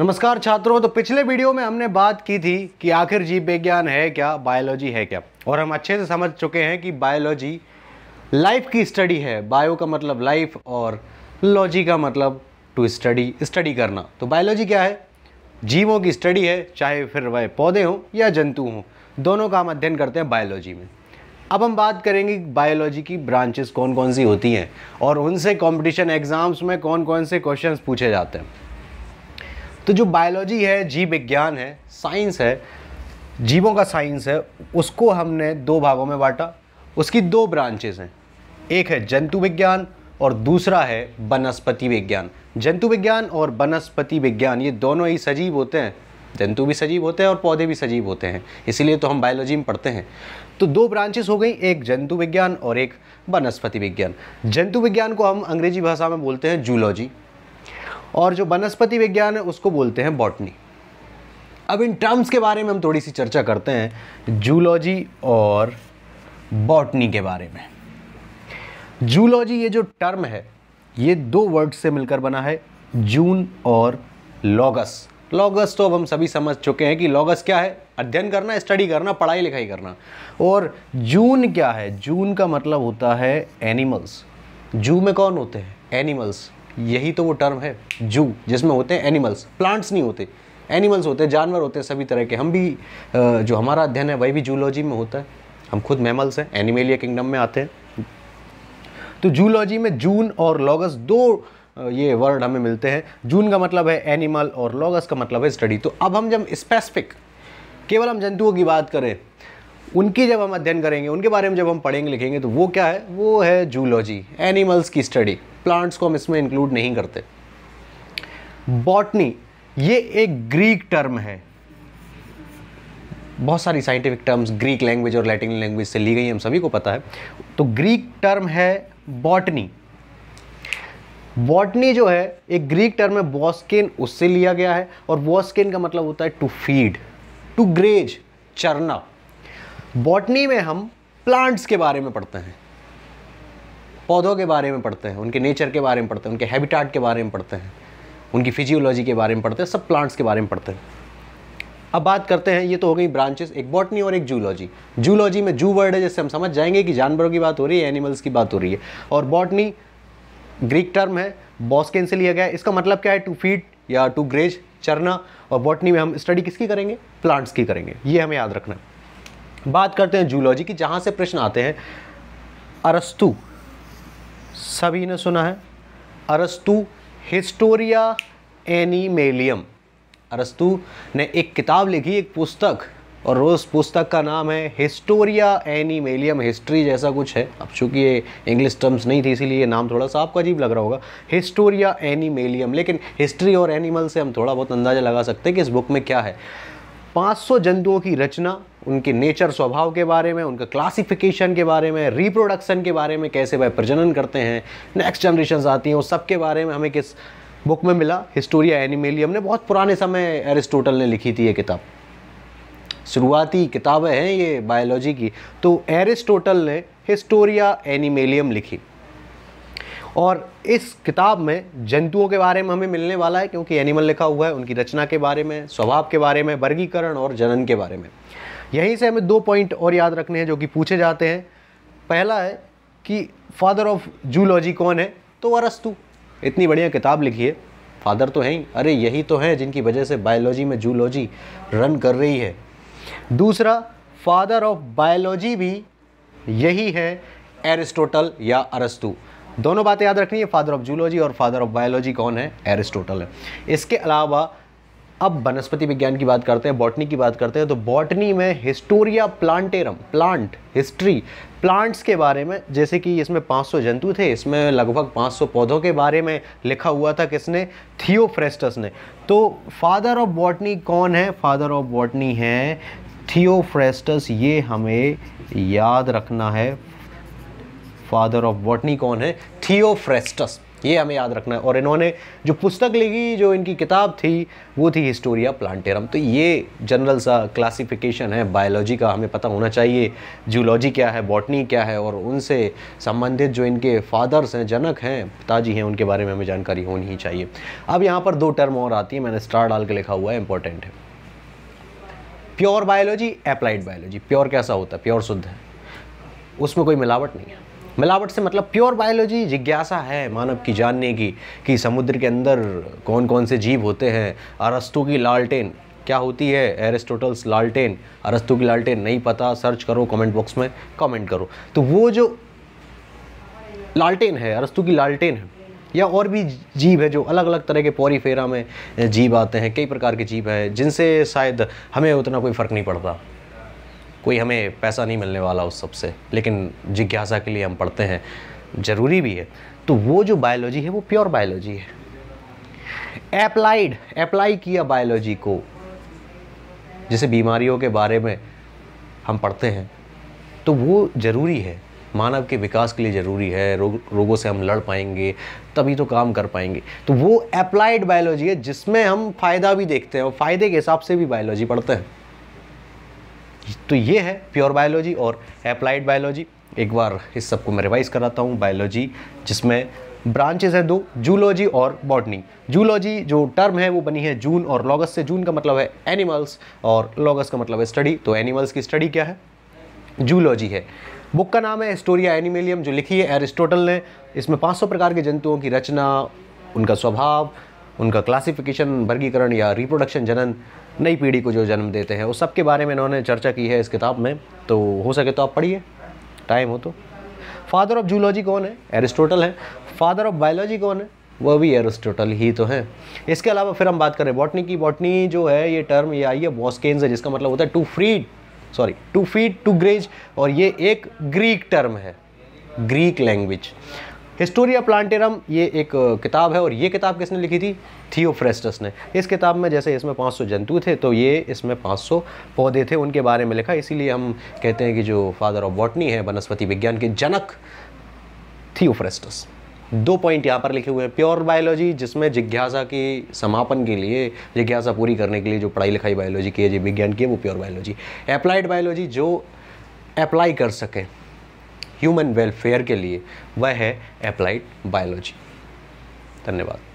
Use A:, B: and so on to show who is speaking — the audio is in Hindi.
A: नमस्कार छात्रों तो पिछले वीडियो में हमने बात की थी कि आखिर जीव विज्ञान है क्या बायोलॉजी है क्या और हम अच्छे से समझ चुके हैं कि बायोलॉजी लाइफ की स्टडी है बायो का मतलब लाइफ और लॉजी का मतलब टू स्टडी स्टडी करना तो बायोलॉजी क्या है जीवों की स्टडी है चाहे फिर वह पौधे हों या जंतु हों दोनों का हम अध्ययन करते हैं बायोलॉजी में अब हम बात करेंगे बायोलॉजी की ब्रांचेस कौन कौन सी होती हैं और उनसे कंपटीशन एग्ज़ाम्स में कौन कौन से क्वेश्चंस पूछे जाते हैं तो जो बायोलॉजी है जीव विज्ञान है साइंस है जीवों का साइंस है उसको हमने दो भागों में बांटा उसकी दो ब्रांचेज हैं एक है जंतु विज्ञान और दूसरा है वनस्पति विज्ञान जंतु विज्ञान और वनस्पति विज्ञान ये दोनों ही सजीव होते हैं जंतु भी सजीव होते हैं और पौधे भी सजीव होते हैं इसीलिए तो हम बायोलॉजी में पढ़ते हैं तो दो ब्रांचेस हो गई एक जंतु विज्ञान और एक वनस्पति विज्ञान जंतु विज्ञान को हम अंग्रेजी भाषा में बोलते हैं जूलॉजी और जो वनस्पति विज्ञान है उसको बोलते हैं बॉटनी अब इन टर्म्स के बारे में हम थोड़ी सी चर्चा करते हैं जूलॉजी और बॉटनी के बारे में जूलॉजी ये जो टर्म है ये दो वर्ड से मिलकर बना है जून और लॉगस लॉगस तो अब हम सभी समझ चुके हैं कि लॉगस क्या है अध्ययन करना स्टडी करना पढ़ाई लिखाई करना और जून क्या है जून का मतलब होता है एनिमल्स जू में कौन होते हैं एनिमल्स यही तो वो टर्म है जू जिसमें होते हैं एनिमल्स प्लांट्स नहीं होते एनिमल्स होते हैं जानवर होते हैं सभी तरह के हम भी जो हमारा अध्ययन है वही भी जूलॉजी में होता है हम खुद मैमल्स हैं एनिमेलिया किंगडम में आते हैं तो जूलॉजी में जून और लॉगस दो ये वर्ड हमें मिलते हैं जून का मतलब है एनिमल और लॉगस का मतलब है स्टडी तो अब हम जब स्पेसिफिक केवल हम जंतुओं की बात करें उनकी जब हम अध्ययन करेंगे उनके बारे में जब हम पढ़ेंगे लिखेंगे तो वो क्या है वो है जूलॉजी एनिमल्स की स्टडी प्लांट्स को हम इसमें इंक्लूड नहीं करते बॉटनी ये एक ग्रीक टर्म है बहुत सारी साइंटिफिक टर्म्स ग्रीक लैंग्वेज और लैटिन लैंग्वेज से ली गई हम सभी को पता है तो ग्रीक टर्म है बॉटनी बॉटनी जो है एक ग्रीक टर्म है बॉस्किन उससे लिया गया है और बॉस्किन का मतलब होता है टू फीड टू ग्रेज चरना बॉटनी में हम प्लांट्स के बारे में पढ़ते हैं पौधों के बारे में पढ़ते हैं उनके नेचर के बारे में पढ़ते हैं उनके हैबिटाट के बारे में पढ़ते हैं उनकी फिजियोलॉजी के बारे में पढ़ते हैं सब प्लांट्स के बारे में पढ़ते हैं अब बात करते हैं ये तो हो गई ब्रांचेस एक बॉटनी और एक जूलॉजी जूलॉजी में जू वर्ड है जैसे हम समझ जाएंगे कि जानवरों की बात हो रही है एनिमल्स की बात हो रही है और बॉटनी ग्रीक टर्म है बॉस्केन से लिया गया है इसका मतलब क्या है टू फीड या टू ग्रेज चरना और बॉटनी में हम स्टडी किसकी करेंगे प्लांट्स की करेंगे ये हमें याद रखना है बात करते हैं जूलॉजी की जहाँ से प्रश्न आते हैं अरस्तु सभी ने सुना है अरस्तु हिस्टोरिया एनीमेलियम अरस्तु ने एक किताब लिखी एक पुस्तक और उस पुस्तक का नाम है हिस्टोरिया एनीमेलियम हिस्ट्री जैसा कुछ है अब चूंकि ये इंग्लिश टर्म्स नहीं थी इसीलिए नाम थोड़ा सा आपको अजीब लग रहा होगा हिस्टोरिया एनीमेलियम लेकिन हिस्ट्री और एनिमल से हम थोड़ा बहुत अंदाज़ा लगा सकते हैं कि इस बुक में क्या है 500 जंतुओं की रचना उनके नेचर स्वभाव के बारे में उनका क्लासिफिकेशन के बारे में रिप्रोडक्शन के बारे में कैसे वह प्रजनन करते हैं नेक्स्ट जनरेशन आती हैं उस सब के बारे में हमें किस बुक में मिला हिस्टोरिया एनिमेलियम ने बहुत पुराने समय एरिस्टोटल ने लिखी थी ये किताब शुरुआती किताबें हैं ये बायोलॉजी की तो एरिस्टोटल ने हिस्टोरिया एनिमेलियम लिखी और इस किताब में जंतुओं के बारे में हमें मिलने वाला है क्योंकि एनिमल लिखा हुआ है उनकी रचना के बारे में स्वभाव के बारे में वर्गीकरण और जनन के बारे में यहीं से हमें दो पॉइंट और याद रखने हैं जो कि पूछे जाते हैं पहला है कि फादर ऑफ जूलॉजी कौन है तो अरस्तु इतनी बढ़िया किताब लिखी है फादर तो हैं ही अरे यही तो हैं जिनकी वजह से बायोलॉजी में जूलॉजी रन कर रही है दूसरा फादर ऑफ बायोलॉजी भी यही है एरिस्टोटल या अरस्तु दोनों बातें याद रखनी है फादर ऑफ जूलॉजी और फादर ऑफ बायोलॉजी कौन है एरिस्टोटल है इसके अलावा अब वनस्पति विज्ञान की बात करते हैं बॉटनी की बात करते हैं तो बॉटनी में Historia Plantarum plant history plants के बारे में जैसे कि इसमें 500 जंतु थे इसमें लगभग 500 पौधों के बारे में लिखा हुआ था किसने थियोफ्रेस्टस ने तो फादर ऑफ बॉटनी कौन है फादर ऑफ बॉटनी है थियोफ्रेस्टस ये हमें याद रखना है फादर ऑफ बॉटनी कौन है थियोफ्रेस्टस ये हमें याद रखना है और इन्होंने जो पुस्तक लिखी जो इनकी किताब थी वो थी हिस्टोरिया प्लांटेरम तो ये जनरल सा क्लासिफिकेशन है बायोलॉजी का हमें पता होना चाहिए जूलॉजी क्या है बॉटनी क्या है और उनसे संबंधित जो इनके फादर्स हैं जनक हैं पिताजी हैं उनके बारे में हमें जानकारी होनी ही चाहिए अब यहाँ पर दो टर्म और आती है मैंने स्टार डाल के लिखा हुआ है इंपॉर्टेंट है pure biology applied biology pure कैसा होता है प्योर शुद्ध है उसमें कोई मिलावट नहीं है मिलावट से मतलब प्योर बायोलॉजी जिज्ञासा है मानव की जानने की कि समुद्र के अंदर कौन कौन से जीव होते हैं अरस्तु की लालटेन क्या होती है एरिस्टोटल्स लालटेन अरस्तु की लालटेन नहीं पता सर्च करो कमेंट बॉक्स में कमेंट करो तो वो जो लालटेन है अरस्तु की लालटेन है या और भी जीव है जो अलग अलग तरह के पौरीफेरा में जीव आते हैं कई प्रकार के जीव हैं जिनसे शायद हमें उतना कोई फ़र्क नहीं पड़ता कोई हमें पैसा नहीं मिलने वाला उस सबसे लेकिन जिज्ञासा के लिए हम पढ़ते हैं ज़रूरी भी है तो वो जो बायोलॉजी है वो प्योर बायोलॉजी है एप्लाइड अप्लाई किया बायोलॉजी को जैसे बीमारियों के बारे में हम पढ़ते हैं तो वो ज़रूरी है मानव के विकास के लिए ज़रूरी है रो, रोगों से हम लड़ पाएंगे तभी तो काम कर पाएंगे तो वो अप्लाइड बायोलॉजी है जिसमें हम फ़ायदा भी देखते हैं और फ़ायदे के हिसाब से भी बायोलॉजी पढ़ते हैं तो ये है प्योर बायोलॉजी और अप्लाइड बायोलॉजी एक बार इस सबको मैं रिवाइज़ कराता हूँ बायोलॉजी जिसमें ब्रांचेज हैं दो जूलॉजी और बॉटनी जूलॉजी जो टर्म है वो बनी है जून और लॉगस से जून का मतलब है एनिमल्स और लॉगस का मतलब है स्टडी तो एनिमल्स की स्टडी क्या है जूलॉजी है बुक का नाम है स्टोरिया एनिमेलियम जो लिखी है एरिस्टोटल ने इसमें 500 प्रकार के जंतुओं की रचना उनका स्वभाव उनका क्लासिफिकेशन वर्गीकरण या रिप्रोडक्शन जनन नई पीढ़ी को जो जन्म देते हैं उस सब के बारे में इन्होंने चर्चा की है इस किताब में तो हो सके तो आप पढ़िए टाइम हो तो फादर ऑफ जूलॉजी कौन है एरिस्टोटल है फादर ऑफ बायोलॉजी कौन है वह भी एरिस्टोटल ही तो हैं इसके अलावा फिर हम बात करें बॉटनी की बॉटनी जो है ये टर्म ये आई है बॉस्केन्स है जिसका मतलब होता है to freed sorry to feed to graze और ये एक ग्रीक टर्म है ग्रीक लैंग्वेज हिस्टोरिया प्लांटेरम ये एक किताब है और ये किताब किसने लिखी थी थियोफ्रेस्टस ने इस किताब में जैसे इसमें 500 जंतु थे तो ये इसमें 500 पौधे थे उनके बारे में लिखा इसीलिए हम कहते हैं कि जो फादर ऑफ बॉटनी है वनस्पति विज्ञान के जनक थियोफ्रेस्टस दो पॉइंट यहाँ पर लिखे हुए हैं प्योर बायोलॉजी जिसमें जिज्ञासा की समापन के लिए जिज्ञासा पूरी करने के लिए जो पढ़ाई लिखाई बायोलॉजी की है जो विज्ञान की है वो प्योर बायोलॉजी अप्लाइड बायोलॉजी जो अप्लाई कर सकें ह्यूमन वेलफेयर के लिए वह है अप्लाइड बायोलॉजी धन्यवाद